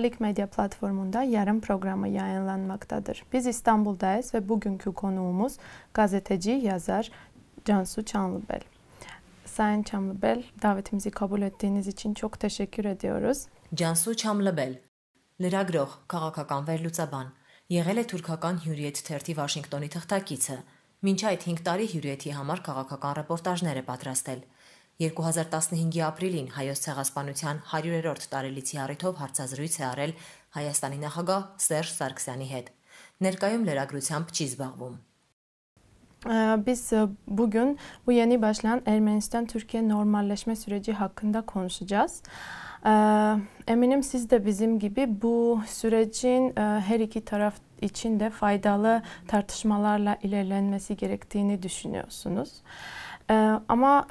Alik Media platformunda yarım programa yayınlanmaktadır. Biz İstanbul'dayız ve bugünkü konuğumuz gazeteci, yazar Cansu Çanlıbel. Sayın Çamlıbel, davetimizi kabul ettiğiniz için çok teşekkür ediyoruz. Cansu Çamlıbel, լրագրող, քաղաքական վերլուծաբան։ Եղել է թուրքական հյուրիետ թերթի Վաշինգտոնի թղթակիցը։ Մինչ այդ 5 տարի հյուրիետի համար քաղաքական ռեպորտաժներ է պատրաստել։ 2015 ապրիլին հայոց ցեղասպանության 100-րդ տարելիցի առիթով հարցազրույց է արել Հայաստանի նախագահ Սերժ Սարգսյանի հետ։ Ներկայում լրագրությամբ չի զբաղվում։ Biz bugün bu yeni başlayan Ermenistan-Türkiye normalleşme süreci hakkında konuşacağız. Eminim siz de bizim gibi bu sürecin her iki taraf için de faydalı tartışmalarla ilerlenmesi gerektiğini düşünüyorsunuz. Ama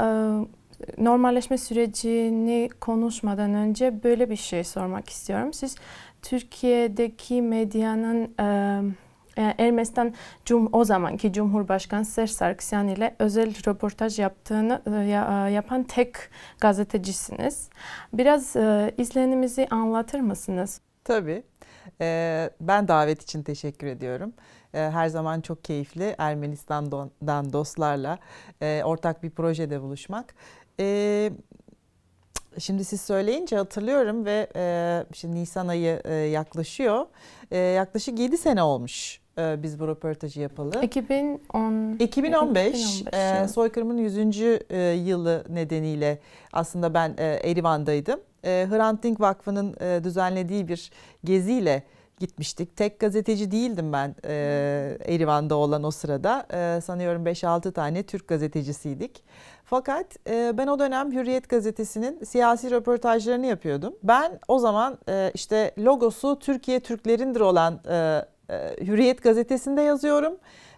normalleşme sürecini konuşmadan önce böyle bir şey sormak istiyorum. Siz Türkiye'deki medyanın yani Ermenistan Cum o zamanki Cumhurbaşkanı Serj Sarkisyan ile özel röportaj yaptığını yapan tek gazetecisiniz. Biraz izlenimizi anlatır mısınız? Tabii. ben davet için teşekkür ediyorum. her zaman çok keyifli Ermenistan'dan dostlarla ortak bir projede buluşmak e, şimdi siz söyleyince hatırlıyorum ve e, şimdi Nisan ayı e, yaklaşıyor. E, yaklaşık 7 sene olmuş e, biz bu röportajı yapalı. 2010 2015, 2015 e, soykırımın 100. E, yılı nedeniyle aslında ben e, Erivan'daydım. E, Hrant Dink Vakfı'nın e, düzenlediği bir geziyle gitmiştik. Tek gazeteci değildim ben e, hmm. Erivan'da olan o sırada. E, sanıyorum 5-6 tane Türk gazetecisiydik. Fakat e, ben o dönem Hürriyet Gazetesi'nin siyasi röportajlarını yapıyordum. Ben o zaman e, işte logosu Türkiye Türklerindir olan e, e, Hürriyet Gazetesi'nde yazıyorum.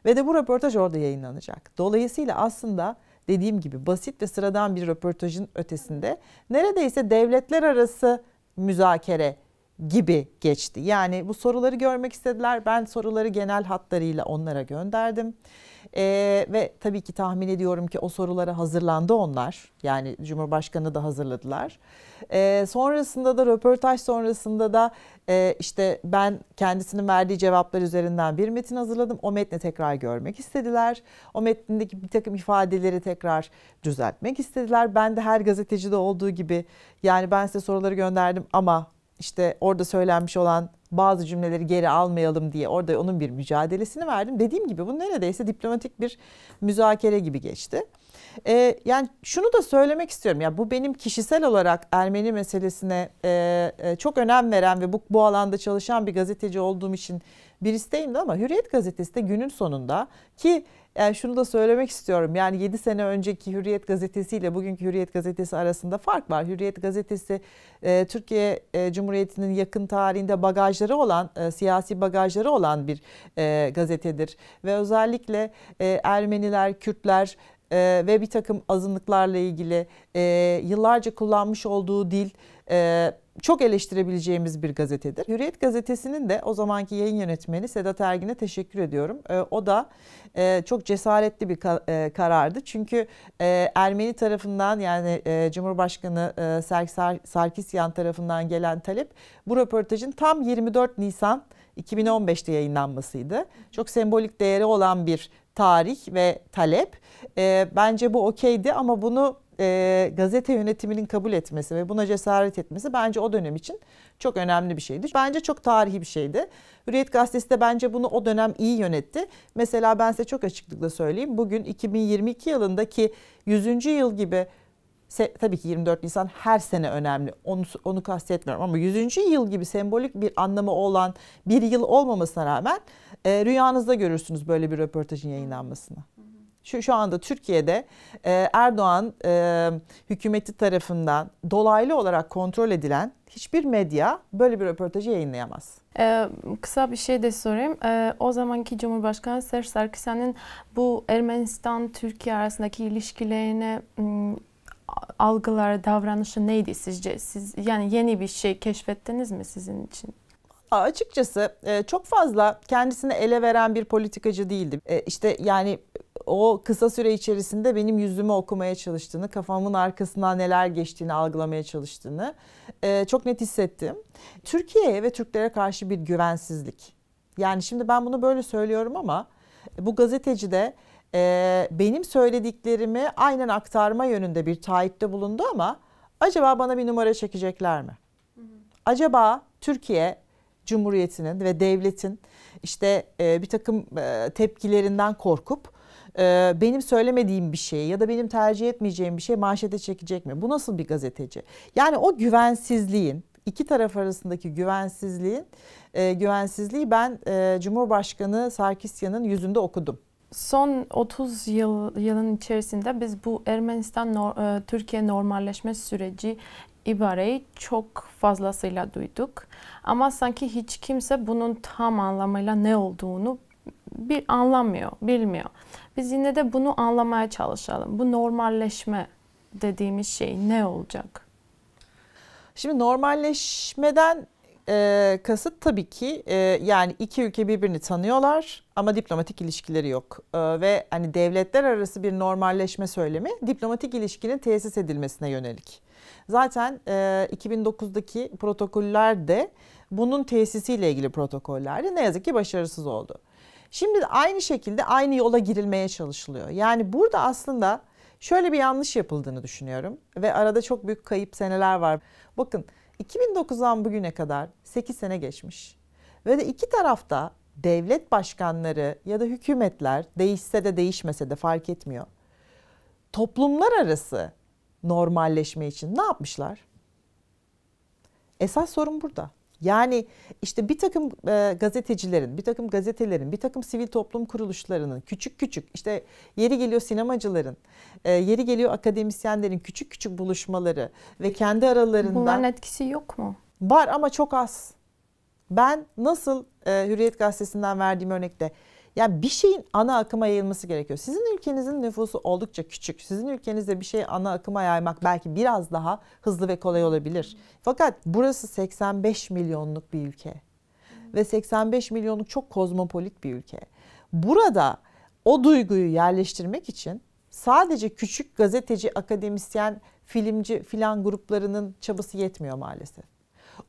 Ve de bu röportaj orada yayınlanacak. Dolayısıyla aslında dediğim gibi basit ve sıradan bir röportajın ötesinde neredeyse devletler arası müzakere gibi geçti. Yani bu soruları görmek istediler. Ben soruları genel hatlarıyla onlara gönderdim. Ee, ve tabii ki tahmin ediyorum ki o sorulara hazırlandı onlar. Yani Cumhurbaşkanı da hazırladılar. Ee, sonrasında da röportaj sonrasında da e, işte ben kendisinin verdiği cevaplar üzerinden bir metin hazırladım. O metni tekrar görmek istediler. O metnindeki bir takım ifadeleri tekrar düzeltmek istediler. Ben de her gazeteci de olduğu gibi yani ben size soruları gönderdim ama işte orada söylenmiş olan bazı cümleleri geri almayalım diye orada onun bir mücadelesini verdim. Dediğim gibi bu neredeyse diplomatik bir müzakere gibi geçti. Ee, yani şunu da söylemek istiyorum. Ya bu benim kişisel olarak Ermeni meselesine e, e, çok önem veren ve bu, bu alanda çalışan bir gazeteci olduğum için bir isteğimdi ama Hürriyet gazetesi de günün sonunda ki yani şunu da söylemek istiyorum. Yani 7 sene önceki Hürriyet Gazetesi ile bugünkü Hürriyet Gazetesi arasında fark var. Hürriyet Gazetesi e, Türkiye e, Cumhuriyeti'nin yakın tarihinde bagajları olan, e, siyasi bagajları olan bir gazetedir. Ve özellikle Ermeniler, Kürtler, ve bir takım azınlıklarla ilgili yıllarca kullanmış olduğu dil çok eleştirebileceğimiz bir gazetedir. Hürriyet gazetesinin de o zamanki yayın yönetmeni Sedat Ergin'e teşekkür ediyorum. E, o da e, çok cesaretli bir ka, e, karardı. Çünkü e, Ermeni tarafından yani e, Cumhurbaşkanı e, Ser, Ser, Sarkisyan tarafından gelen talep bu röportajın tam 24 Nisan 2015'te yayınlanmasıydı. Çok sembolik değeri olan bir tarih ve talep. E, bence bu okeydi ama bunu e, gazete yönetiminin kabul etmesi ve buna cesaret etmesi bence o dönem için çok önemli bir şeydi. Bence çok tarihi bir şeydi. Hürriyet Gazetesi de bence bunu o dönem iyi yönetti. Mesela ben size çok açıklıkla söyleyeyim. Bugün 2022 yılındaki 100. yıl gibi tabii ki 24 Nisan her sene önemli. Onu, onu kastetmiyorum ama 100. yıl gibi sembolik bir anlamı olan bir yıl olmamasına rağmen e, rüyanızda görürsünüz böyle bir röportajın yayınlanmasını. Hı şu, şu anda Türkiye'de e, Erdoğan e, hükümeti tarafından dolaylı olarak kontrol edilen hiçbir medya böyle bir röportajı yayınlayamaz. Ee, kısa bir şey de sorayım. Ee, o zamanki Cumhurbaşkanı Serge Sarkisyan'ın bu Ermenistan-Türkiye arasındaki ilişkilerine algılar, davranışı neydi sizce? Siz yani yeni bir şey keşfettiniz mi sizin için? Açıkçası e, çok fazla kendisini ele veren bir politikacı değildi. E, işte yani o kısa süre içerisinde benim yüzümü okumaya çalıştığını, kafamın arkasına neler geçtiğini algılamaya çalıştığını e, çok net hissettim. Türkiye'ye ve Türklere karşı bir güvensizlik. Yani şimdi ben bunu böyle söylüyorum ama bu gazeteci de e, benim söylediklerimi aynen aktarma yönünde bir taahhütte bulundu ama acaba bana bir numara çekecekler mi? Acaba Türkiye Cumhuriyeti'nin ve devletin işte e, bir takım e, tepkilerinden korkup ee, benim söylemediğim bir şey ya da benim tercih etmeyeceğim bir şey manşete çekecek mi? Bu nasıl bir gazeteci? Yani o güvensizliğin iki taraf arasındaki güvensizliğin e, güvensizliği ben e, Cumhurbaşkanı Sarkisyan'ın yüzünde okudum. Son 30 yıl yılın içerisinde biz bu Ermenistan e, Türkiye normalleşme süreci ibareyi çok fazlasıyla duyduk. Ama sanki hiç kimse bunun tam anlamıyla ne olduğunu bir anlamıyor, bilmiyor. Biz yine de bunu anlamaya çalışalım. Bu normalleşme dediğimiz şey ne olacak? Şimdi normalleşmeden e, kasıt tabii ki e, yani iki ülke birbirini tanıyorlar ama diplomatik ilişkileri yok e, ve hani devletler arası bir normalleşme söylemi diplomatik ilişkinin tesis edilmesine yönelik. Zaten e, 2009'daki protokoller de bunun tesisiyle ilgili protokollerdi. Ne yazık ki başarısız oldu. Şimdi aynı şekilde aynı yola girilmeye çalışılıyor. Yani burada aslında şöyle bir yanlış yapıldığını düşünüyorum ve arada çok büyük kayıp seneler var. Bakın 2009'dan bugüne kadar 8 sene geçmiş ve de iki tarafta devlet başkanları ya da hükümetler değişse de değişmese de fark etmiyor. Toplumlar arası normalleşme için ne yapmışlar? Esas sorun burada. Yani işte bir takım e, gazetecilerin, bir takım gazetelerin, bir takım sivil toplum kuruluşlarının, küçük küçük işte yeri geliyor sinemacıların, e, yeri geliyor akademisyenlerin küçük küçük buluşmaları ve kendi aralarında... Bunların etkisi yok mu? Var ama çok az. Ben nasıl e, Hürriyet Gazetesi'nden verdiğim örnekte yani bir şeyin ana akıma yayılması gerekiyor. Sizin ülkenizin nüfusu oldukça küçük. Sizin ülkenizde bir şey ana akıma yaymak belki biraz daha hızlı ve kolay olabilir. Fakat burası 85 milyonluk bir ülke. Ve 85 milyonluk çok kozmopolit bir ülke. Burada o duyguyu yerleştirmek için sadece küçük gazeteci, akademisyen, filmci filan gruplarının çabası yetmiyor maalesef.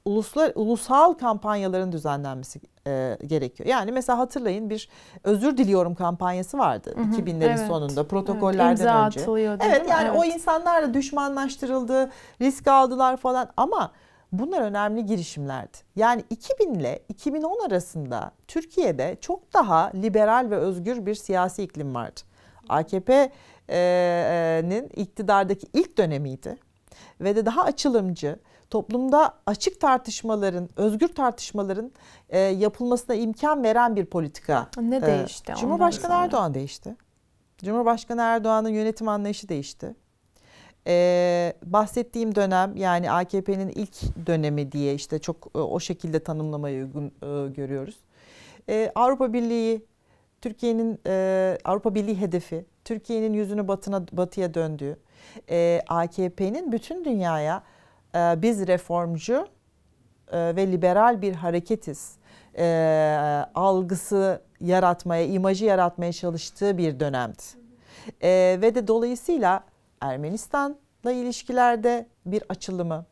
Uluslar, ulusal kampanyaların düzenlenmesi e, gerekiyor. Yani mesela hatırlayın bir özür diliyorum kampanyası vardı hı hı, 2000'lerin evet. sonunda protokollerden evet, önce. Atılıyordu, evet yani evet. o insanlar da düşmanlaştırıldı, risk aldılar falan ama bunlar önemli girişimlerdi. Yani 2000 ile 2010 arasında Türkiye'de çok daha liberal ve özgür bir siyasi iklim vardı. AKP'nin e, e, iktidardaki ilk dönemiydi ve de daha açılımcı, toplumda açık tartışmaların, özgür tartışmaların e, yapılmasına imkan veren bir politika. Ne e, değişti? Cumhurbaşkanı sonra. Erdoğan değişti. Cumhurbaşkanı Erdoğan'ın yönetim anlayışı değişti. Ee, bahsettiğim dönem yani AKP'nin ilk dönemi diye işte çok e, o şekilde tanımlamayı uygun e, görüyoruz. E, Avrupa Birliği Türkiye'nin e, Avrupa Birliği hedefi, Türkiye'nin yüzünü batına batıya döndüğü, e, AKP'nin bütün dünyaya ee, biz reformcu e, ve liberal bir hareketiz ee, algısı yaratmaya, imajı yaratmaya çalıştığı bir dönemdi. Ee, ve de dolayısıyla Ermenistan'la ilişkilerde bir açılımı,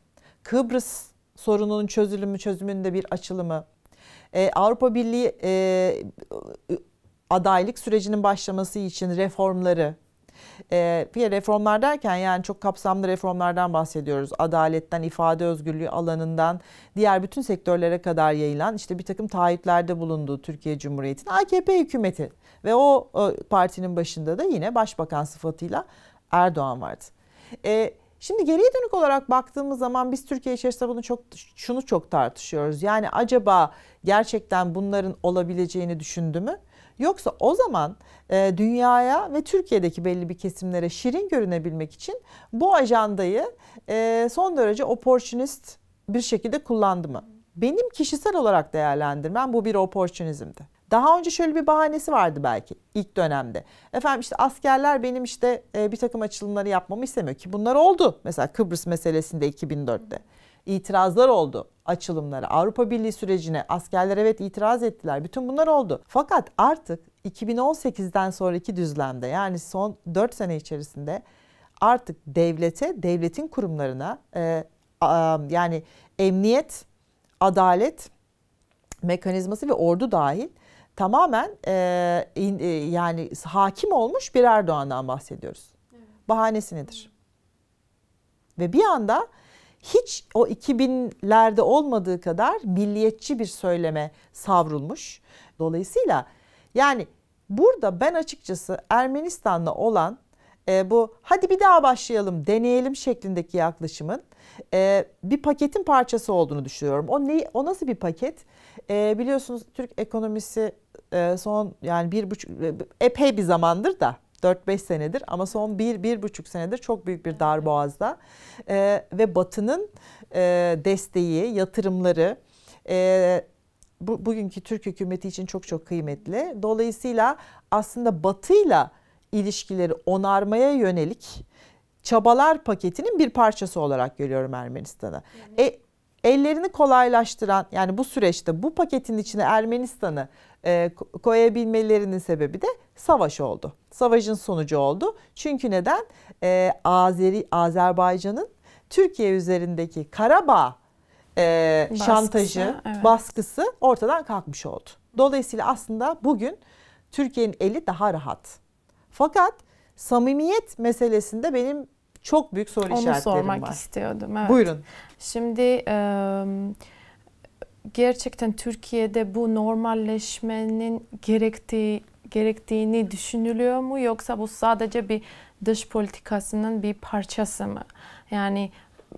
Kıbrıs sorununun çözülümü çözümünde bir açılımı, e, Avrupa Birliği e, adaylık sürecinin başlaması için reformları, e, bir reformlar derken yani çok kapsamlı reformlardan bahsediyoruz. Adaletten, ifade özgürlüğü alanından, diğer bütün sektörlere kadar yayılan işte bir takım taahhütlerde bulunduğu Türkiye Cumhuriyeti'nin AKP hükümeti ve o, o partinin başında da yine başbakan sıfatıyla Erdoğan vardı. E, şimdi geriye dönük olarak baktığımız zaman biz Türkiye içerisinde bunu çok şunu çok tartışıyoruz. Yani acaba gerçekten bunların olabileceğini düşündü mü? Yoksa o zaman e, dünyaya ve Türkiye'deki belli bir kesimlere şirin görünebilmek için bu ajandayı e, son derece opportunist bir şekilde kullandı mı? Benim kişisel olarak değerlendirmem bu bir opportunizmdi. Daha önce şöyle bir bahanesi vardı belki ilk dönemde. Efendim işte askerler benim işte e, bir takım açılımları yapmamı istemiyor ki bunlar oldu. Mesela Kıbrıs meselesinde 2004'te itirazlar oldu açılımlara. Avrupa Birliği sürecine askerler evet itiraz ettiler. Bütün bunlar oldu. Fakat artık 2018'den sonraki düzlemde yani son 4 sene içerisinde artık devlete, devletin kurumlarına e, a, yani emniyet, adalet mekanizması ve ordu dahil tamamen e, in, e, yani hakim olmuş bir Erdoğan'dan bahsediyoruz. Evet. Bahanesi nedir? Evet. Ve bir anda hiç o 2000'lerde olmadığı kadar milliyetçi bir söyleme savrulmuş. Dolayısıyla yani burada ben açıkçası Ermenistan'la olan e, bu hadi bir daha başlayalım deneyelim şeklindeki yaklaşımın e, bir paketin parçası olduğunu düşünüyorum. O ne, o nasıl bir paket? E, biliyorsunuz Türk ekonomisi e, son yani bir buçuk e, epey bir zamandır da 4-5 senedir ama son 1-1,5 senedir çok büyük bir darboğazda e, ve Batı'nın e, desteği, yatırımları e, bu, bugünkü Türk hükümeti için çok çok kıymetli. Dolayısıyla aslında Batı'yla ilişkileri onarmaya yönelik çabalar paketinin bir parçası olarak görüyorum Ermenistan'ı. E, ellerini kolaylaştıran yani bu süreçte bu paketin içine Ermenistan'ı e, koyabilmelerinin sebebi de savaş oldu. Savaşın sonucu oldu. Çünkü neden? E, Azeri Azerbaycan'ın Türkiye üzerindeki Karabağ e, baskısı, şantajı, evet. baskısı ortadan kalkmış oldu. Dolayısıyla aslında bugün Türkiye'nin eli daha rahat. Fakat samimiyet meselesinde benim çok büyük soru Onu işaretlerim var. Onu sormak istiyordum. Evet. Bıyrın. Şimdi e, gerçekten Türkiye'de bu normalleşmenin gerektiği gerektiğini düşünülüyor mu yoksa bu sadece bir dış politikasının bir parçası mı? Yani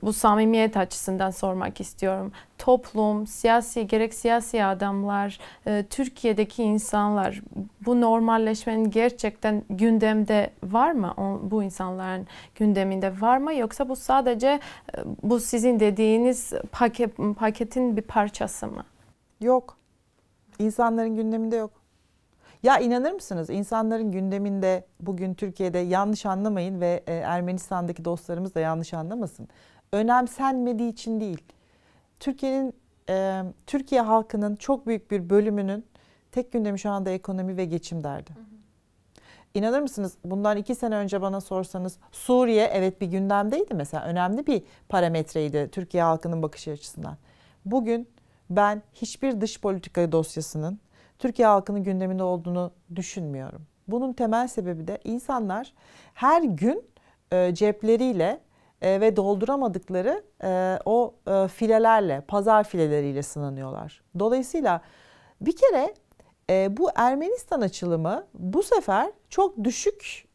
bu samimiyet açısından sormak istiyorum. Toplum, siyasi gerek siyasi adamlar, e, Türkiye'deki insanlar bu normalleşmenin gerçekten gündemde var mı? O, bu insanların gündeminde var mı? Yoksa bu sadece e, bu sizin dediğiniz paket, paketin bir parçası mı? Yok. İnsanların gündeminde yok. Ya inanır mısınız insanların gündeminde bugün Türkiye'de yanlış anlamayın ve e, Ermenistan'daki dostlarımız da yanlış anlamasın önemsenmediği için değil. Türkiye'nin e, Türkiye halkının çok büyük bir bölümünün tek gündemi şu anda ekonomi ve geçim derdi. Hı İnanır mısınız bundan iki sene önce bana sorsanız Suriye evet bir gündemdeydi mesela önemli bir parametreydi Türkiye halkının bakış açısından. Bugün ben hiçbir dış politika dosyasının Türkiye halkının gündeminde olduğunu düşünmüyorum. Bunun temel sebebi de insanlar her gün e, cepleriyle e, ve dolduramadıkları e, o e, filelerle, pazar fileleriyle sınanıyorlar. Dolayısıyla bir kere bu Ermenistan açılımı bu sefer çok düşük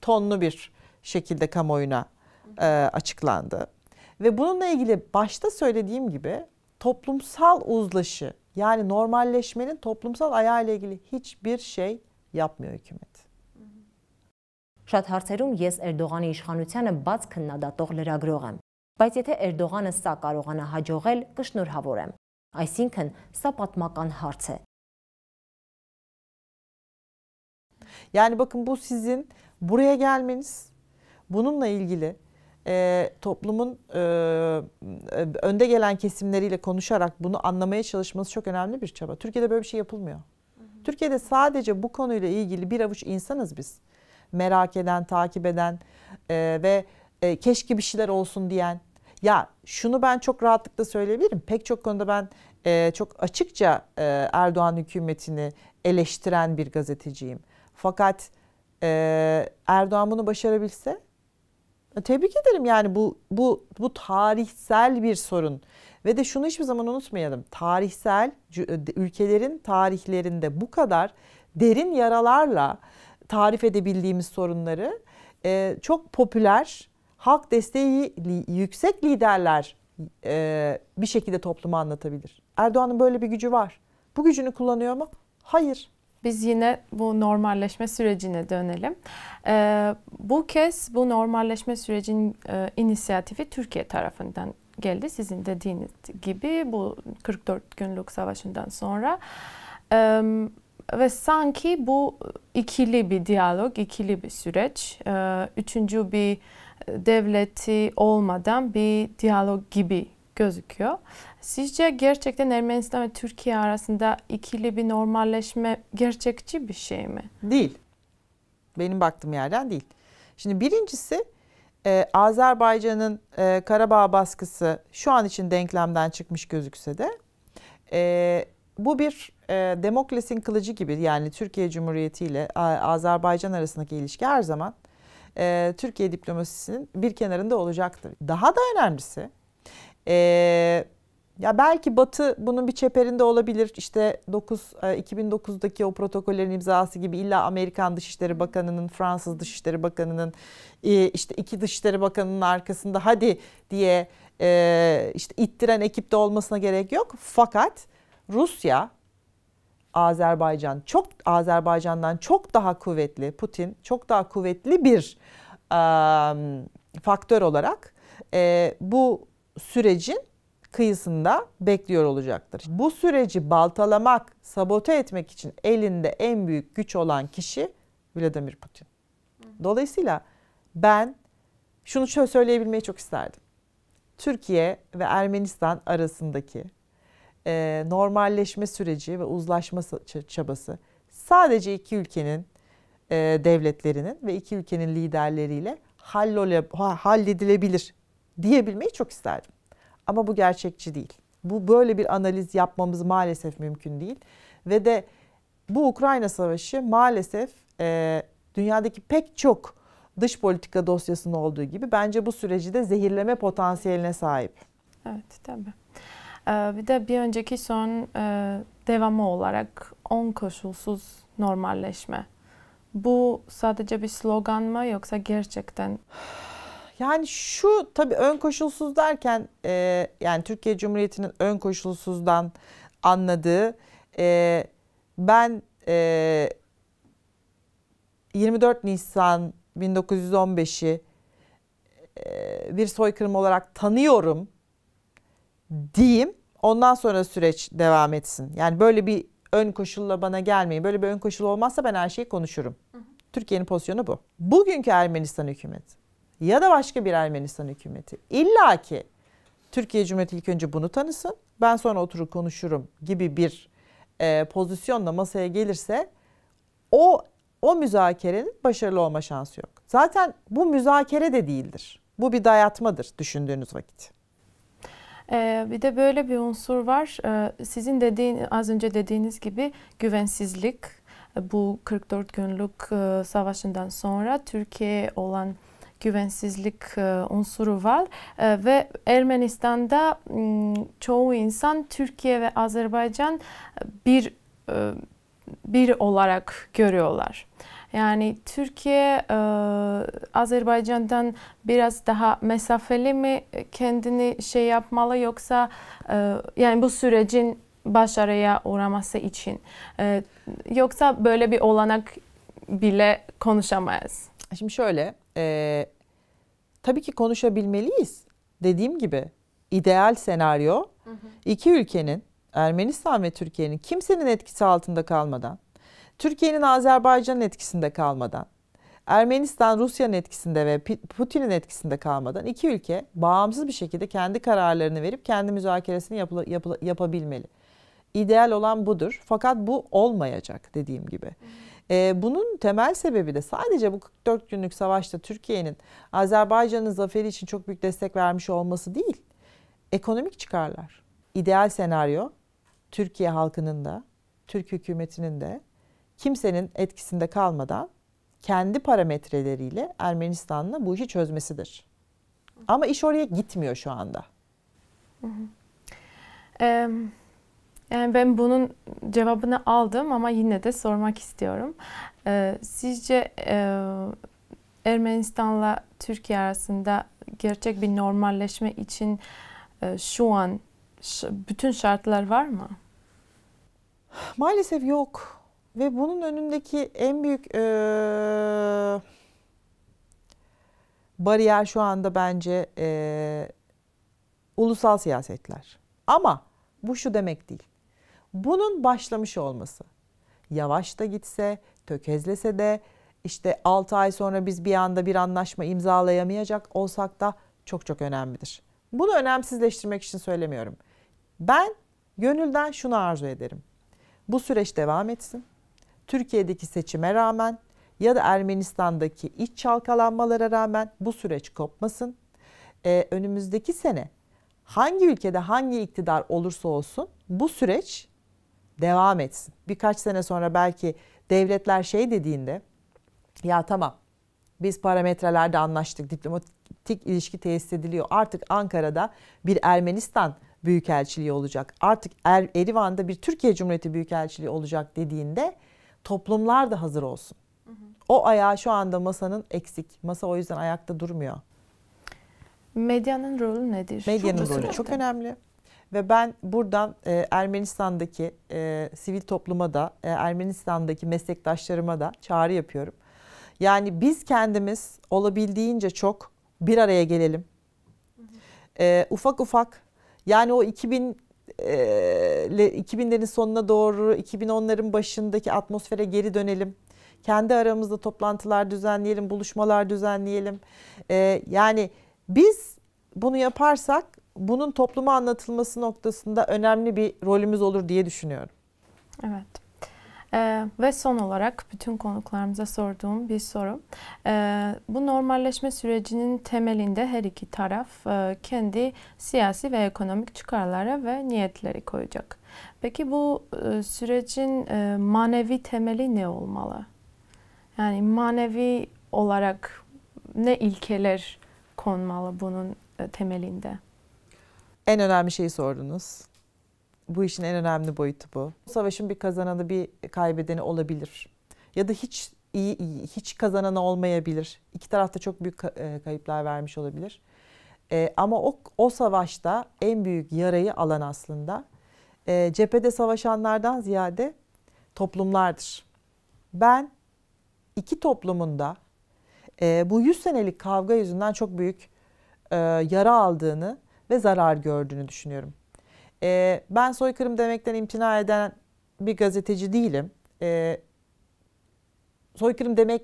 tonlu bir şekilde kamuoyuna açıklandı. Ve bununla ilgili başta söylediğim gibi toplumsal uzlaşı yani normalleşmenin toplumsal ayağı ile ilgili hiçbir şey yapmıyor hükümet. Շատ հարցերում ես Էրդողանի իշխանությանը բաց քննադատող լրագրող եմ, բայց եթե Էրդողանը սա կարողանա հաջողել, կշնորհավոր եմ։ Այսինքն, սա պատմական հարց է։ Yani bakın bu sizin buraya gelmeniz, bununla ilgili e, toplumun e, e önde gelen kesimleriyle konuşarak bunu anlamaya çalışması çok önemli bir çaba. Türkiye'de böyle bir şey yapılmıyor. Hı hı. Türkiye'de sadece bu konuyla ilgili bir avuç insanız biz merak eden, takip eden e, ve e, keşke bir şeyler olsun diyen. Ya şunu ben çok rahatlıkla söyleyebilirim. Pek çok konuda ben e, çok açıkça e, Erdoğan hükümetini eleştiren bir gazeteciyim. Fakat e, Erdoğan bunu başarabilse e, tebrik ederim yani bu bu bu tarihsel bir sorun. Ve de şunu hiçbir zaman unutmayalım. Tarihsel e, ülkelerin tarihlerinde bu kadar derin yaralarla tarif edebildiğimiz sorunları e, çok popüler, halk desteği li, yüksek liderler e, bir şekilde topluma anlatabilir. Erdoğan'ın böyle bir gücü var. Bu gücünü kullanıyor mu? Hayır. Biz yine bu normalleşme sürecine dönelim. Ee, bu kez bu normalleşme sürecinin e, inisiyatifi Türkiye tarafından geldi. Sizin dediğiniz gibi bu 44 günlük savaşından sonra. Ee, ve sanki bu ikili bir diyalog, ikili bir süreç. Ee, üçüncü bir devleti olmadan bir diyalog gibi gözüküyor. Sizce gerçekten Ermenistan ve Türkiye arasında ikili bir normalleşme gerçekçi bir şey mi? Değil. Benim baktığım yerden değil. Şimdi birincisi e, Azerbaycan'ın e, Karabağ baskısı şu an için denklemden çıkmış gözükse de e, bu bir e, Demoklesin kılıcı gibi yani Türkiye Cumhuriyeti ile Azerbaycan arasındaki ilişki her zaman e, Türkiye diplomasisinin bir kenarında olacaktır. Daha da önemlisi e, ya belki Batı bunun bir çeperinde olabilir. İşte 9 e, 2009'daki o protokollerin imzası gibi illa Amerikan Dışişleri Bakanı'nın, Fransız Dışişleri Bakanı'nın e, işte iki Dışişleri Bakanı'nın arkasında hadi diye e, işte ittiren ekipte olmasına gerek yok. Fakat Rusya Azerbaycan çok Azerbaycan'dan çok daha kuvvetli Putin çok daha kuvvetli bir e, faktör olarak e, bu sürecin kıyısında bekliyor olacaktır. Bu süreci baltalamak, sabote etmek için elinde en büyük güç olan kişi Vladimir Putin. Dolayısıyla ben şunu şöyle söyleyebilmeyi çok isterdim. Türkiye ve Ermenistan arasındaki e, normalleşme süreci ve uzlaşma çabası sadece iki ülkenin e, devletlerinin ve iki ülkenin liderleriyle hallole, halledilebilir diyebilmeyi çok isterdim. Ama bu gerçekçi değil. Bu böyle bir analiz yapmamız maalesef mümkün değil. Ve de bu Ukrayna Savaşı maalesef e, dünyadaki pek çok dış politika dosyasının olduğu gibi bence bu süreci de zehirleme potansiyeline sahip. Evet tabii. Ee, bir de bir önceki son e, devamı olarak 10 koşulsuz normalleşme. Bu sadece bir slogan mı yoksa gerçekten? Yani şu tabii ön koşulsuz derken e, yani Türkiye Cumhuriyeti'nin ön koşulsuzdan anladığı e, ben e, 24 Nisan 1915'i e, bir soykırım olarak tanıyorum diyeyim. Ondan sonra süreç devam etsin. Yani böyle bir ön koşulla bana gelmeyin. Böyle bir ön koşul olmazsa ben her şeyi konuşurum. Türkiye'nin pozisyonu bu. Bugünkü Ermenistan hükümeti ya da başka bir Ermenistan hükümeti illa ki Türkiye Cumhuriyeti ilk önce bunu tanısın. Ben sonra oturup konuşurum gibi bir e, pozisyonla masaya gelirse o o müzakerenin başarılı olma şansı yok. Zaten bu müzakere de değildir. Bu bir dayatmadır düşündüğünüz vakit. Ee, bir de böyle bir unsur var. Ee, sizin dediğin az önce dediğiniz gibi güvensizlik. E, bu 44 günlük e, savaşından sonra Türkiye olan güvensizlik e, unsuru var e, ve Ermenistan'da çoğu insan Türkiye ve Azerbaycan e, bir e, bir olarak görüyorlar. Yani Türkiye e, Azerbaycan'dan biraz daha mesafeli mi kendini şey yapmalı yoksa e, yani bu sürecin başarıya uğraması için e, yoksa böyle bir olanak bile konuşamayız. Şimdi şöyle e, tabii ki konuşabilmeliyiz. Dediğim gibi ideal senaryo hı hı. iki ülkenin Ermenistan ve Türkiye'nin kimsenin etkisi altında kalmadan Türkiye'nin Azerbaycan'ın etkisinde kalmadan, Ermenistan Rusya'nın etkisinde ve Putin'in etkisinde kalmadan iki ülke bağımsız bir şekilde kendi kararlarını verip kendi müzakeresini yapıla, yapıla, yapabilmeli. İdeal olan budur. Fakat bu olmayacak dediğim gibi. Ee, bunun temel sebebi de sadece bu 44 günlük savaşta Türkiye'nin Azerbaycan'ın zaferi için çok büyük destek vermiş olması değil. Ekonomik çıkarlar. İdeal senaryo Türkiye halkının da, Türk hükümetinin de kimsenin etkisinde kalmadan kendi parametreleriyle Ermenistan'la bu işi çözmesidir. Ama iş oraya gitmiyor şu anda. yani ben bunun cevabını aldım ama yine de sormak istiyorum. Ee, sizce e, Ermenistan'la Türkiye arasında gerçek bir normalleşme için e, şu an bütün şartlar var mı? Maalesef yok. Ve bunun önündeki en büyük e, bariyer şu anda bence e, ulusal siyasetler. Ama bu şu demek değil. Bunun başlamış olması. Yavaş da gitse, tökezlese de işte 6 ay sonra biz bir anda bir anlaşma imzalayamayacak olsak da çok çok önemlidir. Bunu önemsizleştirmek için söylemiyorum. Ben gönülden şunu arzu ederim. Bu süreç devam etsin. Türkiye'deki seçime rağmen ya da Ermenistan'daki iç çalkalanmalara rağmen bu süreç kopmasın. Ee, önümüzdeki sene hangi ülkede hangi iktidar olursa olsun bu süreç devam etsin. Birkaç sene sonra belki devletler şey dediğinde ya tamam biz parametrelerde anlaştık diplomatik ilişki tesis ediliyor. Artık Ankara'da bir Ermenistan büyükelçiliği olacak. Artık er, Erivan'da bir Türkiye Cumhuriyeti büyükelçiliği olacak dediğinde toplumlar da hazır olsun. O ayağı şu anda masanın eksik. Masa o yüzden ayakta durmuyor. Medyanın rolü nedir? Medyanın çok rolü çok önemli. Ve ben buradan e, Ermenistan'daki e, sivil topluma da, e, Ermenistan'daki meslektaşlarıma da çağrı yapıyorum. Yani biz kendimiz olabildiğince çok bir araya gelelim. E, ufak ufak yani o 2000 2000'lerin sonuna doğru 2010'ların başındaki atmosfere geri dönelim. Kendi aramızda toplantılar düzenleyelim, buluşmalar düzenleyelim. Yani biz bunu yaparsak bunun topluma anlatılması noktasında önemli bir rolümüz olur diye düşünüyorum. Evet. Ee, ve son olarak bütün konuklarımıza sorduğum bir soru. Ee, bu normalleşme sürecinin temelinde her iki taraf e, kendi siyasi ve ekonomik çıkarlara ve niyetleri koyacak. Peki bu e, sürecin e, manevi temeli ne olmalı? Yani manevi olarak ne ilkeler konmalı bunun e, temelinde? En önemli şeyi sordunuz. Bu işin en önemli boyutu bu. Savaşın bir kazananı bir kaybedeni olabilir. Ya da hiç iyi, iyi hiç kazananı olmayabilir. İki tarafta çok büyük e, kayıplar vermiş olabilir. E, ama o, o savaşta en büyük yarayı alan aslında e, cephede savaşanlardan ziyade toplumlardır. Ben iki toplumunda e, bu 100 senelik kavga yüzünden çok büyük e, yara aldığını ve zarar gördüğünü düşünüyorum. E, ben soykırım demekten imtina eden bir gazeteci değilim. E, soykırım demek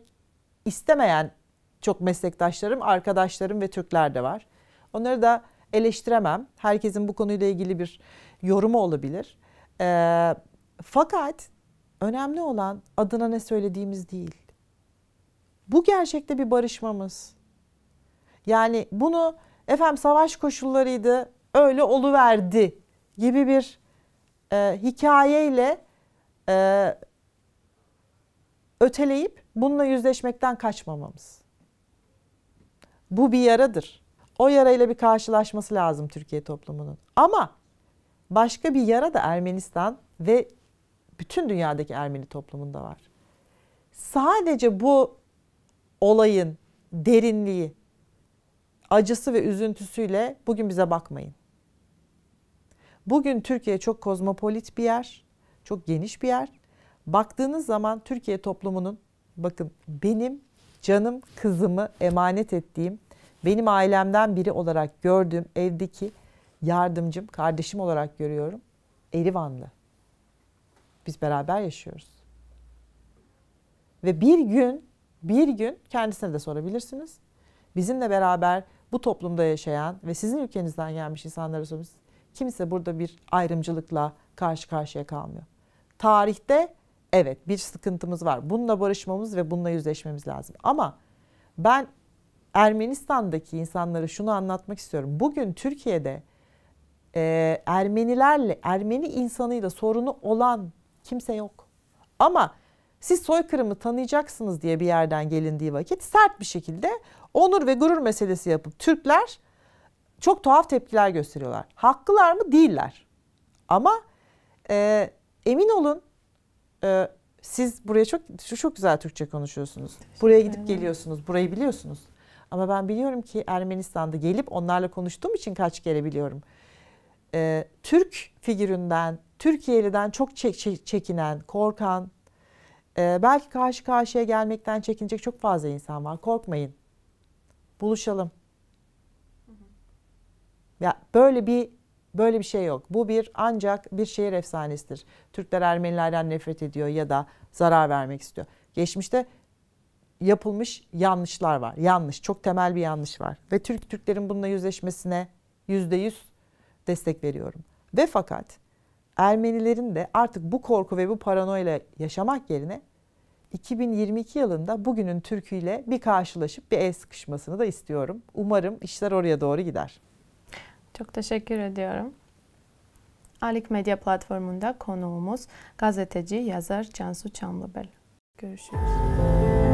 istemeyen çok meslektaşlarım, arkadaşlarım ve Türkler de var. Onları da eleştiremem. Herkesin bu konuyla ilgili bir yorumu olabilir. E, fakat önemli olan adına ne söylediğimiz değil. Bu gerçekte bir barışmamız. Yani bunu efendim savaş koşullarıydı öyle oluverdi gibi bir e, hikayeyle e, öteleyip bununla yüzleşmekten kaçmamamız. Bu bir yaradır. O yarayla bir karşılaşması lazım Türkiye toplumunun. Ama başka bir yara da Ermenistan ve bütün dünyadaki Ermeni toplumunda var. Sadece bu olayın derinliği, acısı ve üzüntüsüyle bugün bize bakmayın. Bugün Türkiye çok kozmopolit bir yer, çok geniş bir yer. Baktığınız zaman Türkiye toplumunun bakın benim canım kızımı emanet ettiğim, benim ailemden biri olarak gördüğüm evdeki yardımcım, kardeşim olarak görüyorum. Erivanlı. Biz beraber yaşıyoruz. Ve bir gün, bir gün kendisine de sorabilirsiniz. Bizimle beraber bu toplumda yaşayan ve sizin ülkenizden gelmiş insanlara sorabilirsiniz. Kimse burada bir ayrımcılıkla karşı karşıya kalmıyor. Tarihte evet bir sıkıntımız var. Bununla barışmamız ve bununla yüzleşmemiz lazım. Ama ben Ermenistan'daki insanlara şunu anlatmak istiyorum. Bugün Türkiye'de e, Ermenilerle, Ermeni insanıyla sorunu olan kimse yok. Ama siz soykırımı tanıyacaksınız diye bir yerden gelindiği vakit sert bir şekilde onur ve gurur meselesi yapıp Türkler çok tuhaf tepkiler gösteriyorlar. Haklılar mı? Değiller. Ama e, emin olun e, siz buraya çok şu çok güzel Türkçe konuşuyorsunuz. Buraya gidip geliyorsunuz. Burayı biliyorsunuz. Ama ben biliyorum ki Ermenistan'da gelip onlarla konuştuğum için kaç kere biliyorum. E, Türk figüründen, Türkiye'liden çok çek, çekinen, korkan, e, belki karşı karşıya gelmekten çekinecek çok fazla insan var. Korkmayın. Buluşalım. Ya böyle bir böyle bir şey yok. Bu bir ancak bir şehir efsanesidir. Türkler Ermenilerden nefret ediyor ya da zarar vermek istiyor. Geçmişte yapılmış yanlışlar var. Yanlış, çok temel bir yanlış var. Ve Türk Türklerin bununla yüzleşmesine yüzde yüz destek veriyorum. Ve fakat Ermenilerin de artık bu korku ve bu paranoyla yaşamak yerine 2022 yılında bugünün türküyle bir karşılaşıp bir el sıkışmasını da istiyorum. Umarım işler oraya doğru gider. Çok teşekkür ediyorum. Alik Medya platformunda konuğumuz gazeteci, yazar Cansu Çamlıbel. Görüşürüz.